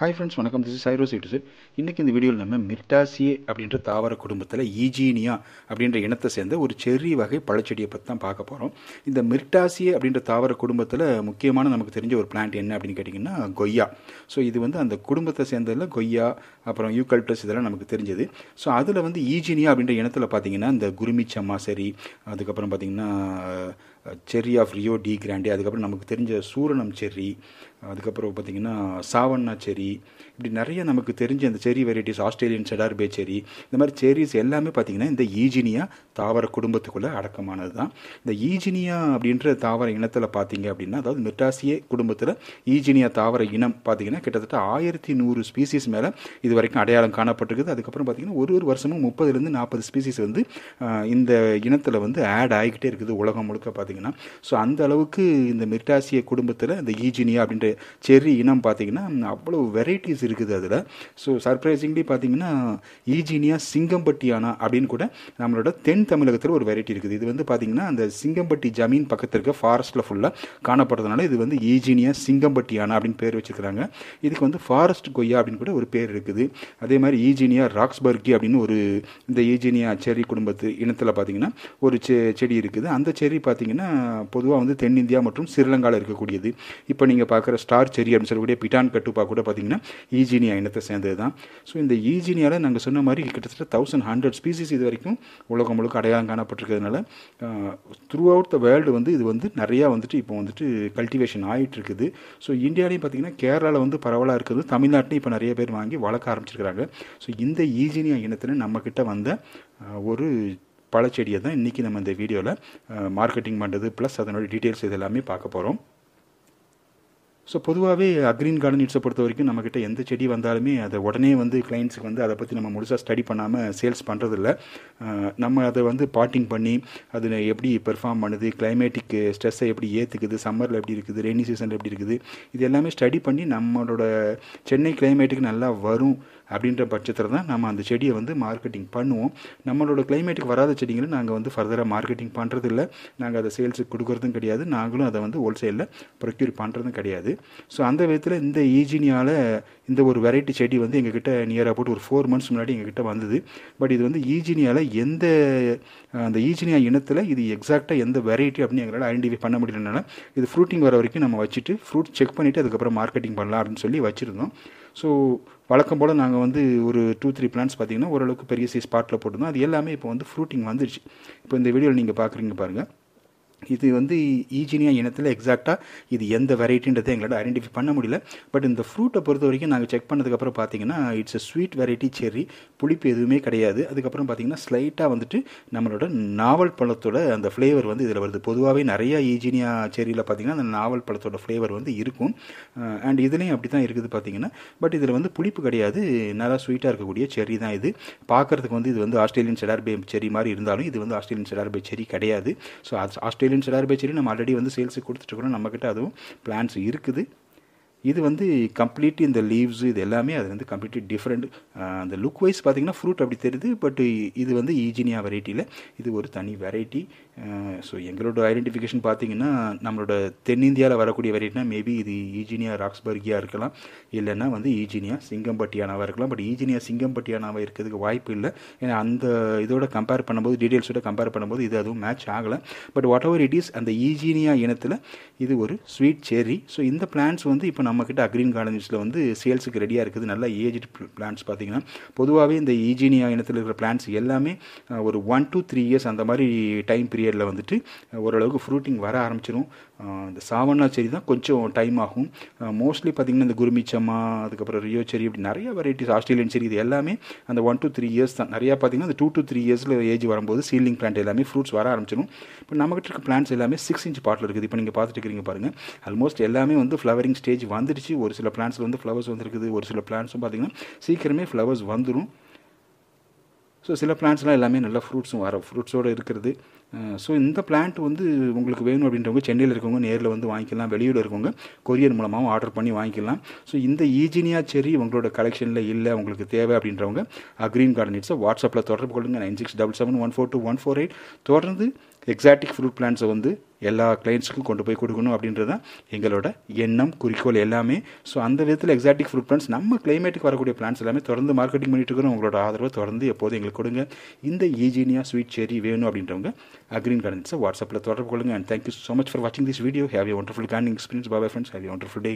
hi friends வணக்கம் this சைரோ sir இன்றைக்கி இந்த வீடியோவில் நம்ம மிட்டாசியே அப்படின்ற தாவர குடும்பத்தில் ஈஜீனியா அப்படின்ற இனத்தை சேர்ந்த ஒரு செர்ரி வகை பழச்செடியை பற்றி தான் பார்க்க போகிறோம் இந்த மிர்டாசியே அப்படின்ற தாவர குடும்பத்தில் முக்கியமான நமக்கு தெரிஞ்ச ஒரு பிளான்ட் என்ன அப்படின்னு கேட்டிங்கன்னா கொய்யா ஸோ இது வந்து அந்த குடும்பத்தை சேர்ந்ததில் கொய்யா அப்புறம் யூகல்டஸ் இதெல்லாம் நமக்கு தெரிஞ்சது ஸோ அதில் வந்து ஈஜீனியா அப்படின்ற இனத்தில் பார்த்தீங்கன்னா இந்த குருமிச்சம்மா சரி அதுக்கப்புறம் பார்த்திங்கன்னா cherry of Rio de Grande அதுக்கப்புறம் நமக்கு தெரிஞ்ச சூரணம் செர்ரி அதுக்கப்புறம் பார்த்திங்கன்னா சாவண்ணா செரி இப்படி நிறைய நமக்கு தெரிஞ்ச அந்த செரி வெரைட்டிஸ் ஆஸ்திரேலியன் செடார் பே செரி இந்த மாதிரி செரிஸ் எல்லாமே பார்த்திங்கன்னா இந்த ஈஜினியா தாவர குடும்பத்துக்குள்ளே அடக்கமானது தான் இந்த ஈஜினியா அப்படின்ற தாவர இனத்தில் பார்த்தீங்க அப்படின்னா அதாவது மெட்டாசியே குடும்பத்தில் ஈஜினியா தாவர இனம் பார்த்திங்கன்னா கிட்டத்தட்ட ஆயிரத்தி நூறு ஸ்பீசிஸ் மேலே இது வரைக்கும் அடையாளம் காணப்பட்டிருக்குது அதுக்கப்புறம் பார்த்திங்கன்னா ஒரு ஒரு வருஷமும் முப்பதுலேருந்து நாற்பது ஸ்பீசிஸ் வந்து இந்த இனத்தில் வந்து ஆட் ஆகிக்கிட்டே இருக்குது உலகம் முழுக்க பார்த்திங்கன்னா ஸோ அந்த அளவுக்கு இந்த மெட்டாசிய குடும்பத்தில் இந்த ஈஜினியா அப்படின்ற செரி இனம் பார்த்திங்கன்னா அவ்வளோ வெரைட்டிஸ் இருக்குது அதில் ஸோ சர்ப்ரைசிங்லி பார்த்தீங்கன்னா ஈஜினியா சிங்கம்பட்டியானா அப்படின்னு கூட நம்மளோட தென் தமிழகத்தில் ஒரு வெரைட்டி இருக்குது இது வந்து பார்த்தீங்கன்னா அந்த சிங்கம்பட்டி ஜமீன் பக்கத்தில் இருக்க ஃபாரஸ்ட்டில் ஃபுல்லாக காணப்படுறதுனால இது வந்து ஈஜினியா சிங்கம்பட்டியானா அப்படின்னு பேர் வச்சுருக்காங்க இதுக்கு வந்து ஃபாரஸ்ட் கொய்யா அப்படின்னு கூட ஒரு பேர் இருக்குது அதே மாதிரி ஈஜினியா ராக்ஸ்பர்கி அப்படின்னு ஒரு இந்த ஈஜினியா செரி குடும்பத்து இனத்தில் பார்த்தீங்கன்னா ஒரு செ செடி இருக்குது அந்த செரி பார்த்தீங்கன்னா பொதுவாக வந்து தென்னிந்தியா மற்றும் ஸ்ரீலங்காவில் இருக்கக்கூடியது இப்போ நீங்கள் பார்க்குற ஸ்டார் செரி அப்படின்னு சொல்லக்கூடிய பிட்டான் கட்டுப்பா கூட பார்த்தீங்கன்னா பார்த்தீங்கன்னா ஈஜினியா இனத்தை சேர்ந்தது தான் ஸோ இந்த ஈஜினியால் நாங்கள் சொன்ன மாதிரி கிட்டத்தட்ட தௌசண்ட் ஹண்ட்ரட் ஸ்பீசிஸ் இது வரைக்கும் உலகம் முழுக்க அடையாளம் காணப்பட்டிருக்கிறதுனால த்ரூ அவுட் த வேர்ல்டு வந்து இது வந்து நிறையா வந்துட்டு இப்போ வந்துட்டு கல்டிவேஷன் ஆகிட்டு இருக்குது ஸோ இந்தியாலையும் பார்த்தீங்கன்னா கேரளாவில் வந்து பரவலாக இருக்கிறது தமிழ்நாட்டிலையும் இப்போ நிறைய பேர் வாங்கி வளர்க்க ஆரம்பிச்சிருக்கிறாங்க ஸோ இந்த ஈஜினியா இனத்தில் நம்மக்கிட்ட வந்த ஒரு பழச்செடியை தான் இன்றைக்கி நம்ம இந்த வீடியோவில் மார்க்கெட்டிங் பண்ணுறது ப்ளஸ் அதனுடைய டீட்டெயில்ஸ் இது எல்லாமே பார்க்க போகிறோம் ஸோ பொதுவாகவே அக்ரீன் கார்டன் நியூட்ஸை பொறுத்த வரைக்கும் நம்மக்கிட்ட எந்த செடி வந்தாலுமே அதை உடனே வந்து கிளைண்ட்ஸுக்கு வந்து அதை பற்றி நம்ம முழுசாக ஸ்டடி பண்ணாமல் சேல்ஸ் பண்ணுறதில்ல நம்ம அதை வந்து பாட்டிங் பண்ணி அது எப்படி பெர்ஃபார்ம் பண்ணுது கிளைமேட்டிக்கு ஸ்ட்ரெஸ்ஸை எப்படி ஏற்றுக்குது சம்மரில் எப்படி இருக்குது ரெய்னி சீசனில் எப்படி இருக்குது இது எல்லாமே ஸ்டடி பண்ணி நம்மளோட சென்னை கிளைமேட்டுக்கு நல்லா வரும் அப்படின்ற பட்சத்தில் தான் நம்ம அந்த செடியை வந்து மார்க்கெட்டிங் பண்ணுவோம் நம்மளோட கிளைமேட்டுக்கு வராத செடிங்களை நாங்கள் வந்து ஃபர்தராக மார்க்கெட்டிங் பண்ணுறதில்ல நாங்கள் அதை சேல்ஸுக்கு கொடுக்குறதும் கிடையாது நாங்களும் அதை வந்து ஹோல்சேலில் ப்ரொக்யூர் பண்ணுறதும் கிடையாது ஸோ அந்த விதத்தில் இந்த ஈஜினியால் இந்த ஒரு வெரைட்டி செடி வந்து எங்ககிட்ட நியராக போட்டு ஒரு ஃபோர் மந்த்ஸ் முன்னாடி எங்ககிட்ட வந்தது பட் இது வந்து ஈஜினியால் எந்த அந்த ஈஜினியா இனத்தில் இது எக்ஸாக்டாக எந்த வெரைட்டி அப்படின்னு எங்களால் ஐடென்டிஃபை பண்ண முடியலனால இது ஃப்ரூட்டிங் வர வரைக்கும் நம்ம வச்சுட்டு ஃப்ரூட் செக் பண்ணிவிட்டு அதுக்கப்புறம் மார்க்கெட்டிங் பண்ணலாம் அப்படின்னு சொல்லி வச்சுருந்தோம் ஸோ வழக்கம் போல் நாங்கள் வந்து ஒரு டூ த்ரீ பிளான்ஸ் பார்த்திங்கன்னா ஓரளவுக்கு பெரிய சைஸ் பாட்டில் போட்டிருந்தோம் அது எல்லாமே இப்போ வந்து ஃப்ரூட்டிங் வந்துடுச்சு இப்போ இந்த வீடியோவில் நீங்கள் பார்க்குறீங்க பாருங்கள் இது வந்து ஈஜினியா இனத்தில் எக்ஸாக்டாக இது எந்த வெரைட்டின்றதை எங்களால் ஐடென்டிஃபை பண்ண முடியல பட் இந்த ஃப்ரூட்டை பொறுத்த வரைக்கும் நாங்கள் செக் பண்ணதுக்கப்புறம் பார்த்தீங்கன்னா it's a sweet variety cherry புளிப்பு எதுவுமே கிடையாது அதுக்கப்புறம் பார்த்தீங்கன்னா ஸ்லைட்டாக வந்துட்டு நம்மளோட நாவல் பழத்தோட அந்த ஃப்ளேவர் வந்து இதில் வருது பொதுவாகவே நிறைய ஈஜினியா செரியில் பார்த்தீங்கன்னா அந்த நாவல் பழத்தோட ஃப்ளேவர் வந்து இருக்கும் அண்ட் இதுலேயும் அப்படி தான் இருக்குது பார்த்தீங்கன்னா பட் இதில் வந்து புளிப்பு கிடையாது நல்லா ஸ்வீட்டாக இருக்கக்கூடிய செரி தான் இது பார்க்குறதுக்கு வந்து இது வந்து ஆஸ்திரேலியன் செடார்பே செரி மாதிரி இருந்தாலும் இது வந்து ஆஸ்திரேலியன் செடார்பே செரி கிடையாது ஸோ ஆஸ்திரேலியன் சைலன்சர் ஏர் பை நம்ம ஆல்ரெடி வந்து சேல்ஸுக்கு இருக்கிறோம் நம்மக்கிட்ட அதுவும் பிளான்ஸ் இருக்குது இது வந்து கம்ப்ளீட் இந்த லீவ்ஸு இது எல்லாமே அது வந்து கம்ப்ளீட்லி டிஃப்ரெண்ட் அந்த லுக் வைஸ் பார்த்திங்கன்னா ஃப்ரூட் அப்படி தெரியுது பட் இது வந்து ஈஜினியா வெரைட்டியில் இது ஒரு தனி வெரைட்டி ஸோ எங்களோட ஐடென்டிஃபிகேஷன் பார்த்திங்கன்னா நம்மளோட தென்னிந்தியாவில் வரக்கூடிய வெரைட்டினா மேபி இது ஈஜினியா ராக்ஸ்பர்கியாக இருக்கலாம் இல்லைன்னா வந்து ஈஜினியா சிங்கம்பட்டியானாவாக இருக்கலாம் பட் ஈஜினியா சிங்கம்பட்டியானாவாக இருக்கிறதுக்கு வாய்ப்பு இல்லை ஏன்னா அந்த இதோட கம்பேர் பண்ணும்போது டீட்டெயில்ஸோட கம்பேர் பண்ணும்போது இது அதுவும் மேட்ச் ஆகலை but whatever it is அந்த ஈஜினியா இனத்தில் இது ஒரு ஸ்வீட் செரி ஸோ இந்த பிளான்ஸ் வந்து இப்போ நம்மக்கிட்ட அக்ரீன் கார்டன்ஸில் வந்து சேல்ஸுக்கு ரெடியாக இருக்குது நல்லா ஏஜ்டு பிளான்ஸ் பார்த்தீங்கன்னா பொதுவாகவே இந்த ஈஜினியா இனத்தில் இருக்கிற பிளான்ஸ் எல்லாமே ஒரு ஒன் டூ த்ரீ இயர்ஸ் அந்த மாதிரி டைம் பீரியடில் வந்துட்டு ஓரளவுக்கு ஃப்ரூட்டிங் வர ஆரம்பிச்சிடும் இந்த சாவன்னா செடி தான் கொஞ்சம் டைம் ஆகும் மோஸ்ட்லி பார்த்திங்கன்னா இந்த குருமிச்சம்மா அதுக்கப்புறம் ரியோ செடி இப்படி நிறைய வெரைட்டிஸ் ஆஸ்திரேலியன் செடி இது எல்லாமே அந்த ஒன் டூ த்ரீ இயர்ஸ் தான் நிறையா பார்த்திங்கன்னா இந்த டூ டூ த்ரீ இயர்ஸில் ஏஜ் வரும்போது சீலிங் பிளான்ட் எல்லாமே ஃப்ரூட்ஸ் வர ஆரம்பிச்சிடும் இப்போ நம்மகிட்ட இருக்க பிளான்ஸ் எல்லாமே சிக்ஸ் இன்ச் பாட்டில் இருக்குது இப்போ நீங்கள் பார்த்துட்டு இருக்கிறீங்க பாருங்கள் ஆல்மோஸ்ட் எல்லாமே வந்து ஃப்ளவரிங் ஸ்டேஜ் வந்துடுச்சு ஒரு சில பிளான்ஸில் வந்து ஃப்ளவர்ஸ் வந்துருக்குது ஒரு சில பிளான்ஸும் பார்த்திங்கன்னா சீக்கிரமே ஃப்ளவர்ஸ் வந்துடும் ஸோ சில பிளான்ட்ஸ்லாம் எல்லாமே நல்ல ஃப்ரூட்ஸும் வர ஃப்ரூட்ஸோடு இருக்கிறது ஸோ இந்த பிளான்ட் வந்து உங்களுக்கு வேணும் அப்படின்றவங்க சென்னையில் இருக்கவங்க நேரில் வந்து வாங்கிக்கலாம் வெளியூர் இருக்கவங்க கொரியர் மூலமாகவும் ஆர்டர் பண்ணி வாங்கிக்கலாம் ஸோ இந்த ஈஜினியா செரி உங்களோட கலெக்ஷனில் இல்லை உங்களுக்கு தேவை அப்படின்றவங்க க்ரீன் கார்டன் இட்ஸை வாட்ஸ்அப்பில் தொடர்பு கொள்ளுங்கள் nine six double seven one four two one four eight தொடர்ந்து எக்ஸாட்டிக் ஃப்ரூட் பிளான்ஸை வந்து எல்லா கிளைண்ட்ஸுக்கும் கொண்டு போய் கொடுக்கணும் அப்படின்றது தான் எங்களோட எண்ணம் குறிக்கோள் எல்லாமே ஸோ அந்த விதத்தில் எக்ஸாட்டிக் ஃப்ரூட் பிளான்ஸ் நம்ம கிளைமேட்டுக்கு வரக்கூடிய பிளான்ஸ் எல்லாமே தொடர்ந்து மார்க்கெட்டிங் பண்ணிட்டு இருக்கிறோம் உங்களோட ஆதரவை தொடர்ந்து எப்போதும் எங்களுக்கு கொடுங்க இந்த ஈஜினியா ஸ்வீட் செரி வேணும் அப்படின்றவங்க அக்ரீன் கார்டன்ஸை வாட்ஸ்அப்பில் தொடர்பு கொள்ளுங்க and thank you so much for வாட்சிங் this video have a wonderful gardening experience பாபா friends have a wonderful day